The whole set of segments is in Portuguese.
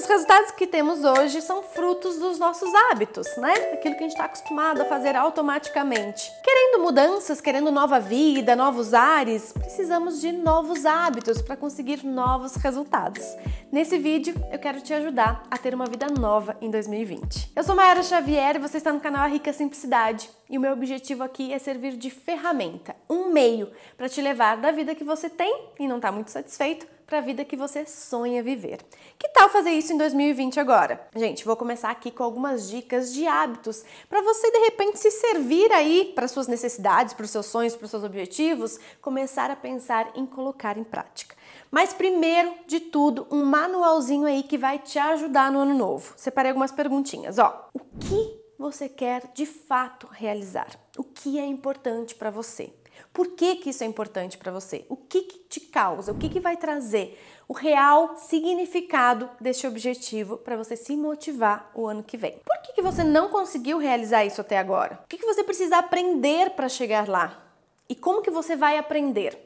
Os resultados que temos hoje são frutos dos nossos hábitos, né? Aquilo que a gente está acostumado a fazer automaticamente. Querendo mudanças, querendo nova vida, novos ares, precisamos de novos hábitos para conseguir novos resultados. Nesse vídeo, eu quero te ajudar a ter uma vida nova em 2020. Eu sou Mayara Xavier e você está no canal A Rica Simplicidade. E o meu objetivo aqui é servir de ferramenta, um meio para te levar da vida que você tem e não está muito satisfeito para a vida que você sonha viver. Que tal fazer isso em 2020 agora? Gente, vou começar aqui com algumas dicas de hábitos para você de repente se servir aí para suas necessidades, para os seus sonhos, para os seus objetivos, começar a pensar em colocar em prática. Mas primeiro de tudo, um manualzinho aí que vai te ajudar no ano novo. Separei algumas perguntinhas, ó. O que você quer de fato realizar? O que é importante para você? Por que, que isso é importante para você? O que, que te causa? O que, que vai trazer o real significado deste objetivo para você se motivar o ano que vem? Por que, que você não conseguiu realizar isso até agora? O que, que você precisa aprender para chegar lá? E como que você vai aprender?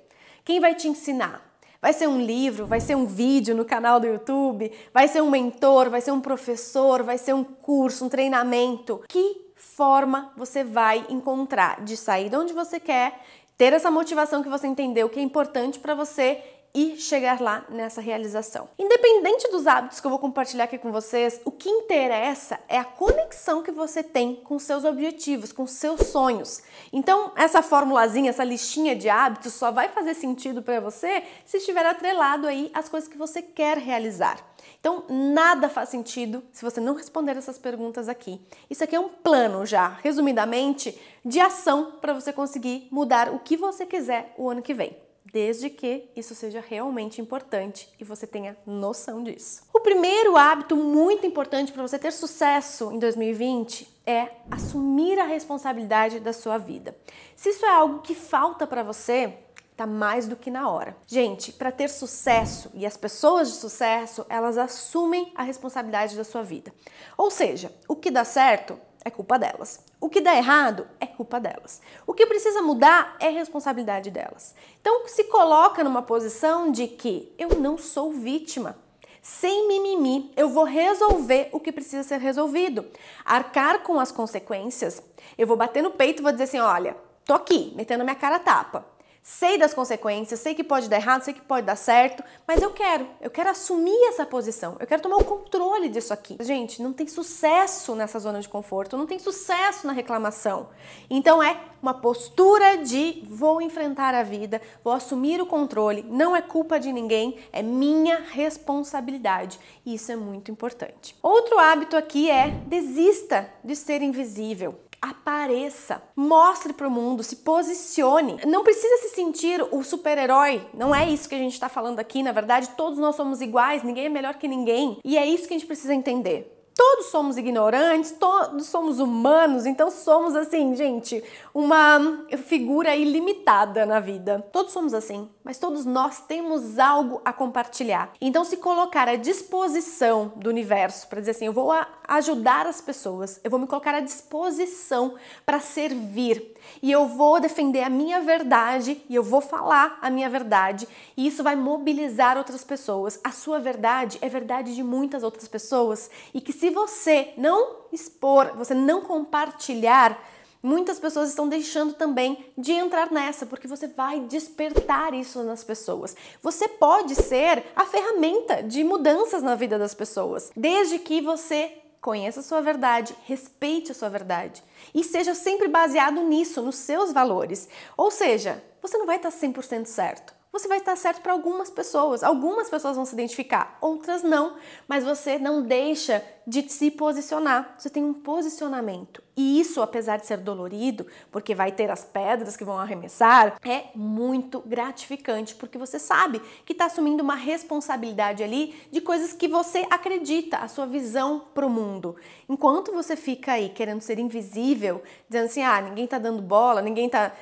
Quem vai te ensinar? Vai ser um livro, vai ser um vídeo no canal do YouTube, vai ser um mentor, vai ser um professor, vai ser um curso, um treinamento. Que forma você vai encontrar de sair de onde você quer ter essa motivação que você entendeu que é importante para você e chegar lá nessa realização. Independente dos hábitos que eu vou compartilhar aqui com vocês, o que interessa é a conexão que você tem com seus objetivos, com seus sonhos. Então, essa formulazinha, essa listinha de hábitos só vai fazer sentido para você se estiver atrelado aí às coisas que você quer realizar. Então, nada faz sentido se você não responder essas perguntas aqui. Isso aqui é um plano já, resumidamente, de ação para você conseguir mudar o que você quiser o ano que vem, desde que isso seja realmente importante e você tenha noção disso. O primeiro hábito muito importante para você ter sucesso em 2020 é assumir a responsabilidade da sua vida. Se isso é algo que falta para você, Tá mais do que na hora. Gente, para ter sucesso e as pessoas de sucesso, elas assumem a responsabilidade da sua vida. Ou seja, o que dá certo é culpa delas. O que dá errado é culpa delas. O que precisa mudar é responsabilidade delas. Então se coloca numa posição de que eu não sou vítima sem mimimi, eu vou resolver o que precisa ser resolvido, arcar com as consequências. Eu vou bater no peito e vou dizer assim: olha, tô aqui, metendo minha cara a tapa sei das consequências, sei que pode dar errado, sei que pode dar certo, mas eu quero, eu quero assumir essa posição, eu quero tomar o controle disso aqui. Gente, não tem sucesso nessa zona de conforto, não tem sucesso na reclamação. Então é uma postura de vou enfrentar a vida, vou assumir o controle, não é culpa de ninguém, é minha responsabilidade. E isso é muito importante. Outro hábito aqui é desista de ser invisível apareça, mostre para o mundo, se posicione. Não precisa se sentir o super-herói, não é isso que a gente está falando aqui, na verdade, todos nós somos iguais, ninguém é melhor que ninguém, e é isso que a gente precisa entender. Todos somos ignorantes, todos somos humanos, então somos assim, gente, uma figura ilimitada na vida. Todos somos assim, mas todos nós temos algo a compartilhar. Então, se colocar à disposição do universo, para dizer assim, eu vou ajudar as pessoas, eu vou me colocar à disposição para servir, e eu vou defender a minha verdade e eu vou falar a minha verdade e isso vai mobilizar outras pessoas. A sua verdade é verdade de muitas outras pessoas e que se você não expor, você não compartilhar, muitas pessoas estão deixando também de entrar nessa, porque você vai despertar isso nas pessoas. Você pode ser a ferramenta de mudanças na vida das pessoas, desde que você Conheça a sua verdade, respeite a sua verdade e seja sempre baseado nisso, nos seus valores. Ou seja, você não vai estar 100% certo, você vai estar certo para algumas pessoas. Algumas pessoas vão se identificar, outras não, mas você não deixa de se posicionar. Você tem um posicionamento. E isso, apesar de ser dolorido, porque vai ter as pedras que vão arremessar, é muito gratificante, porque você sabe que está assumindo uma responsabilidade ali de coisas que você acredita, a sua visão para o mundo. Enquanto você fica aí querendo ser invisível, dizendo assim: ah, ninguém está dando bola, ninguém está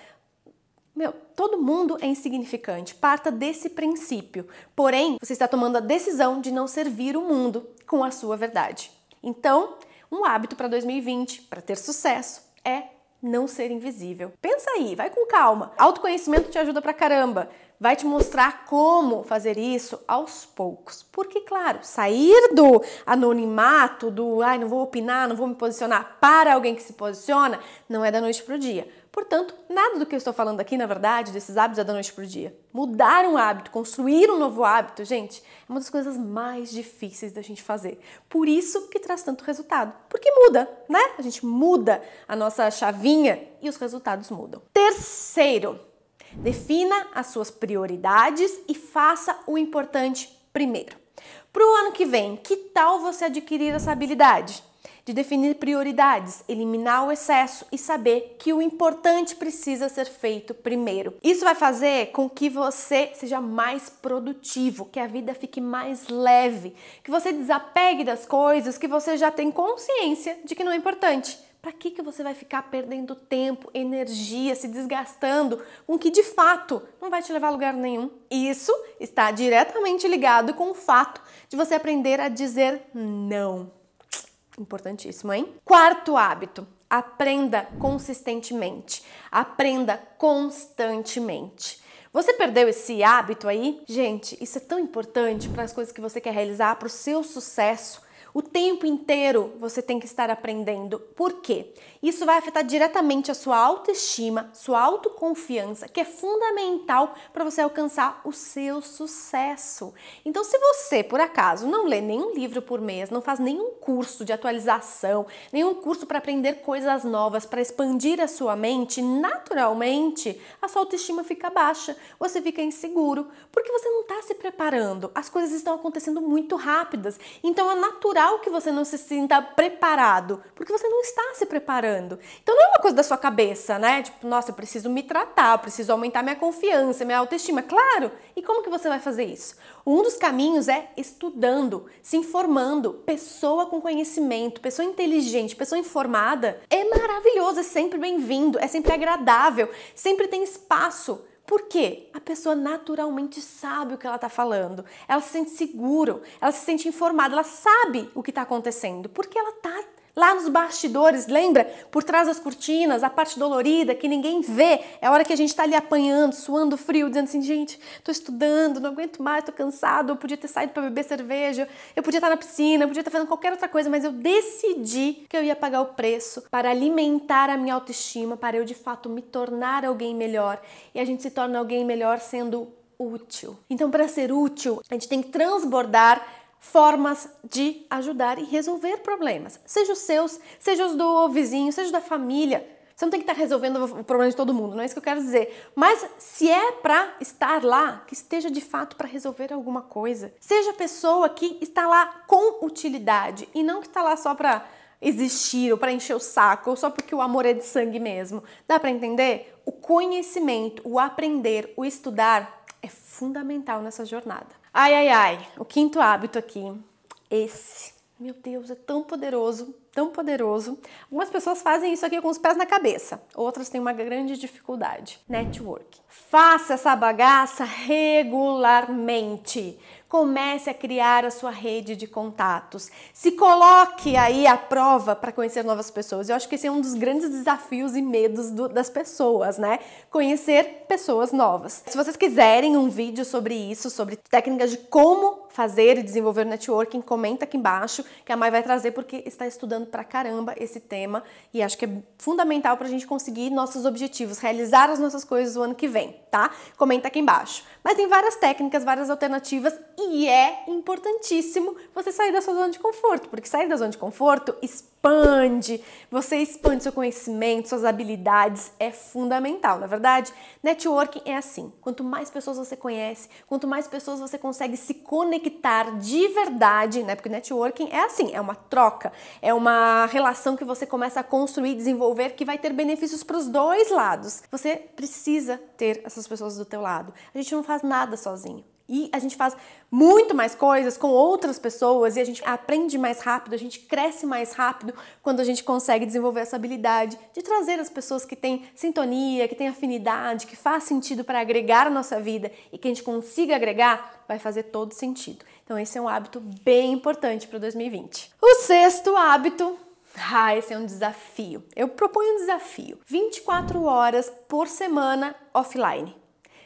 meu, todo mundo é insignificante. Parta desse princípio. Porém, você está tomando a decisão de não servir o mundo com a sua verdade. Então, um hábito para 2020, para ter sucesso, é não ser invisível. Pensa aí, vai com calma. Autoconhecimento te ajuda pra caramba. Vai te mostrar como fazer isso aos poucos. Porque, claro, sair do anonimato, do ai, não vou opinar, não vou me posicionar para alguém que se posiciona, não é da noite pro dia Portanto, nada do que eu estou falando aqui, na verdade, desses hábitos da noite para o dia. Mudar um hábito, construir um novo hábito, gente, é uma das coisas mais difíceis da gente fazer. Por isso que traz tanto resultado. Porque muda, né? A gente muda a nossa chavinha e os resultados mudam. Terceiro, defina as suas prioridades e faça o importante primeiro. Para o ano que vem, que tal você adquirir essa habilidade? de definir prioridades, eliminar o excesso e saber que o importante precisa ser feito primeiro. Isso vai fazer com que você seja mais produtivo, que a vida fique mais leve, que você desapegue das coisas que você já tem consciência de que não é importante. Para que, que você vai ficar perdendo tempo, energia, se desgastando com o que de fato não vai te levar a lugar nenhum? Isso está diretamente ligado com o fato de você aprender a dizer não. Importantíssimo, hein? Quarto hábito: aprenda consistentemente, aprenda constantemente. Você perdeu esse hábito aí? Gente, isso é tão importante para as coisas que você quer realizar, para o seu sucesso o tempo inteiro você tem que estar aprendendo. Por quê? Isso vai afetar diretamente a sua autoestima, sua autoconfiança, que é fundamental para você alcançar o seu sucesso. Então, se você, por acaso, não lê nenhum livro por mês, não faz nenhum curso de atualização, nenhum curso para aprender coisas novas, para expandir a sua mente, naturalmente a sua autoestima fica baixa, você fica inseguro, porque você não está se preparando. As coisas estão acontecendo muito rápidas. Então, é natural natural que você não se sinta preparado, porque você não está se preparando. Então não é uma coisa da sua cabeça, né? Tipo, nossa, eu preciso me tratar, eu preciso aumentar minha confiança, minha autoestima. Claro! E como que você vai fazer isso? Um dos caminhos é estudando, se informando. Pessoa com conhecimento, pessoa inteligente, pessoa informada é maravilhoso, é sempre bem-vindo, é sempre agradável, sempre tem espaço porque a pessoa naturalmente sabe o que ela está falando, ela se sente seguro, ela se sente informada, ela sabe o que está acontecendo, porque ela está Lá nos bastidores, lembra? Por trás das cortinas, a parte dolorida que ninguém vê, é a hora que a gente está ali apanhando, suando frio, dizendo assim: gente, estou estudando, não aguento mais, estou cansado, eu podia ter saído para beber cerveja, eu podia estar tá na piscina, eu podia estar tá fazendo qualquer outra coisa, mas eu decidi que eu ia pagar o preço para alimentar a minha autoestima, para eu de fato me tornar alguém melhor. E a gente se torna alguém melhor sendo útil. Então, para ser útil, a gente tem que transbordar formas de ajudar e resolver problemas, seja os seus, seja os do vizinho, seja da família. Você não tem que estar resolvendo o problema de todo mundo, não é isso que eu quero dizer. Mas se é para estar lá, que esteja de fato para resolver alguma coisa. Seja a pessoa que está lá com utilidade e não que está lá só para existir ou para encher o saco ou só porque o amor é de sangue mesmo. Dá para entender? O conhecimento, o aprender, o estudar é fundamental nessa jornada. Ai, ai, ai, o quinto hábito aqui, esse. Meu Deus, é tão poderoso, tão poderoso. Algumas pessoas fazem isso aqui com os pés na cabeça, outras têm uma grande dificuldade. Network. Faça essa bagaça regularmente comece a criar a sua rede de contatos. Se coloque aí à prova para conhecer novas pessoas. Eu acho que esse é um dos grandes desafios e medos do, das pessoas, né? Conhecer pessoas novas. Se vocês quiserem um vídeo sobre isso, sobre técnicas de como fazer e desenvolver networking, comenta aqui embaixo que a Mai vai trazer porque está estudando pra caramba esse tema e acho que é fundamental para a gente conseguir nossos objetivos, realizar as nossas coisas o ano que vem, tá? Comenta aqui embaixo. Mas tem várias técnicas, várias alternativas e é importantíssimo você sair da sua zona de conforto, porque sair da zona de conforto, expande, você expande seu conhecimento, suas habilidades, é fundamental. Na é verdade, networking é assim. Quanto mais pessoas você conhece, quanto mais pessoas você consegue se conectar de verdade, né? Porque networking é assim, é uma troca, é uma relação que você começa a construir, desenvolver que vai ter benefícios para os dois lados. Você precisa ter essas pessoas do teu lado. A gente não faz nada sozinho. E a gente faz muito mais coisas com outras pessoas e a gente aprende mais rápido, a gente cresce mais rápido quando a gente consegue desenvolver essa habilidade de trazer as pessoas que têm sintonia, que têm afinidade, que faz sentido para agregar a nossa vida e que a gente consiga agregar, vai fazer todo sentido. Então esse é um hábito bem importante para 2020. O sexto hábito ah, esse é um desafio. Eu proponho um desafio: 24 horas por semana offline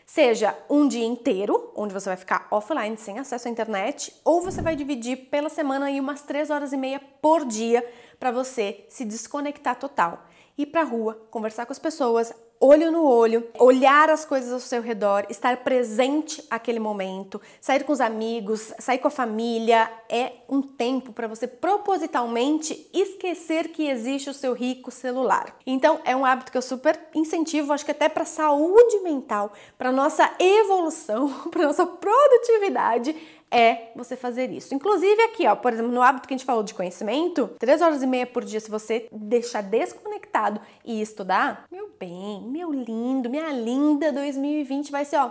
seja um dia inteiro, onde você vai ficar offline, sem acesso à internet, ou você vai dividir pela semana aí umas 3 horas e meia por dia para você se desconectar total, ir para a rua, conversar com as pessoas, olho no olho, olhar as coisas ao seu redor, estar presente aquele momento, sair com os amigos, sair com a família, é um tempo para você propositalmente esquecer que existe o seu rico celular. Então é um hábito que eu super incentivo, acho que até para saúde mental, para nossa evolução, para nossa produtividade, é você fazer isso. Inclusive aqui, ó, por exemplo, no hábito que a gente falou de conhecimento, três horas e meia por dia, se você deixar desconectado e estudar, meu bem, meu lindo, minha linda 2020 vai ser, ó,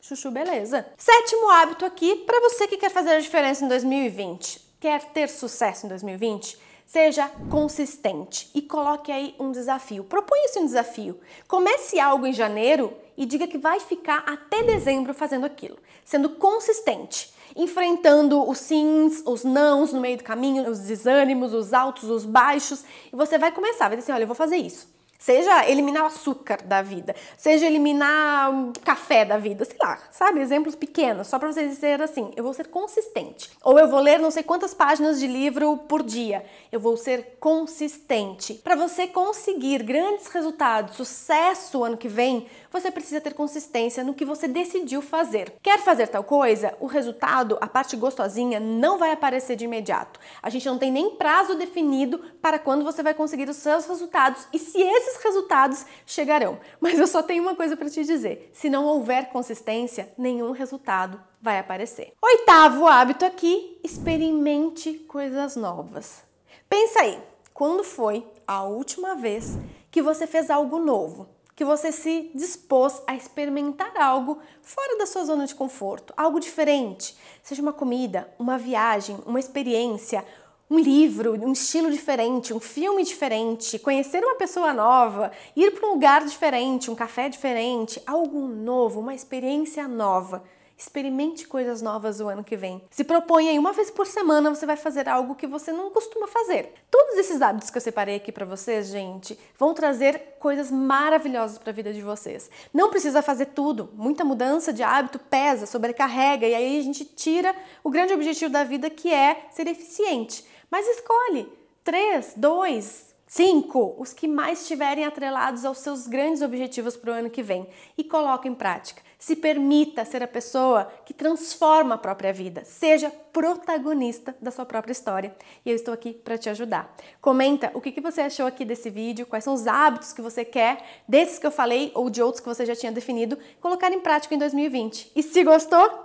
chuchu beleza. Sétimo hábito aqui para você que quer fazer a diferença em 2020, quer ter sucesso em 2020, Seja consistente e coloque aí um desafio. Proponha-se um desafio. Comece algo em janeiro e diga que vai ficar até dezembro fazendo aquilo, sendo consistente enfrentando os sims, os nãos no meio do caminho, os desânimos, os altos, os baixos, e você vai começar, vai dizer assim, olha, eu vou fazer isso. Seja eliminar o açúcar da vida, seja eliminar o café da vida, sei lá, sabe? Exemplos pequenos, só para vocês dizer assim: eu vou ser consistente. Ou eu vou ler não sei quantas páginas de livro por dia. Eu vou ser consistente. Para você conseguir grandes resultados, sucesso ano que vem, você precisa ter consistência no que você decidiu fazer. Quer fazer tal coisa? O resultado, a parte gostosinha, não vai aparecer de imediato. A gente não tem nem prazo definido para quando você vai conseguir os seus resultados. E se esse esses resultados chegarão. Mas eu só tenho uma coisa para te dizer: se não houver consistência, nenhum resultado vai aparecer. Oitavo hábito aqui: experimente coisas novas. Pensa aí, quando foi a última vez que você fez algo novo? que você se dispôs a experimentar algo fora da sua zona de conforto, algo diferente, seja uma comida, uma viagem, uma experiência, um livro, um estilo diferente, um filme diferente, conhecer uma pessoa nova, ir para um lugar diferente, um café diferente, algo novo, uma experiência nova. Experimente coisas novas o ano que vem. Se proponha aí uma vez por semana você vai fazer algo que você não costuma fazer. Todos esses hábitos que eu separei aqui para vocês, gente, vão trazer coisas maravilhosas para a vida de vocês. Não precisa fazer tudo. Muita mudança de hábito pesa, sobrecarrega e aí a gente tira o grande objetivo da vida que é ser eficiente. Mas escolhe três, dois, cinco, os que mais estiverem atrelados aos seus grandes objetivos para o ano que vem e coloca em prática. Se permita ser a pessoa que transforma a própria vida. Seja protagonista da sua própria história. E eu estou aqui para te ajudar. Comenta o que você achou aqui desse vídeo, quais são os hábitos que você quer, desses que eu falei ou de outros que você já tinha definido, colocar em prática em 2020. E se gostou,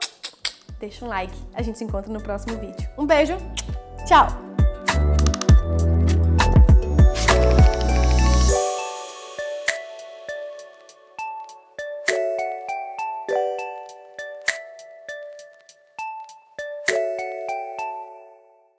deixa um like. A gente se encontra no próximo vídeo. Um beijo, tchau!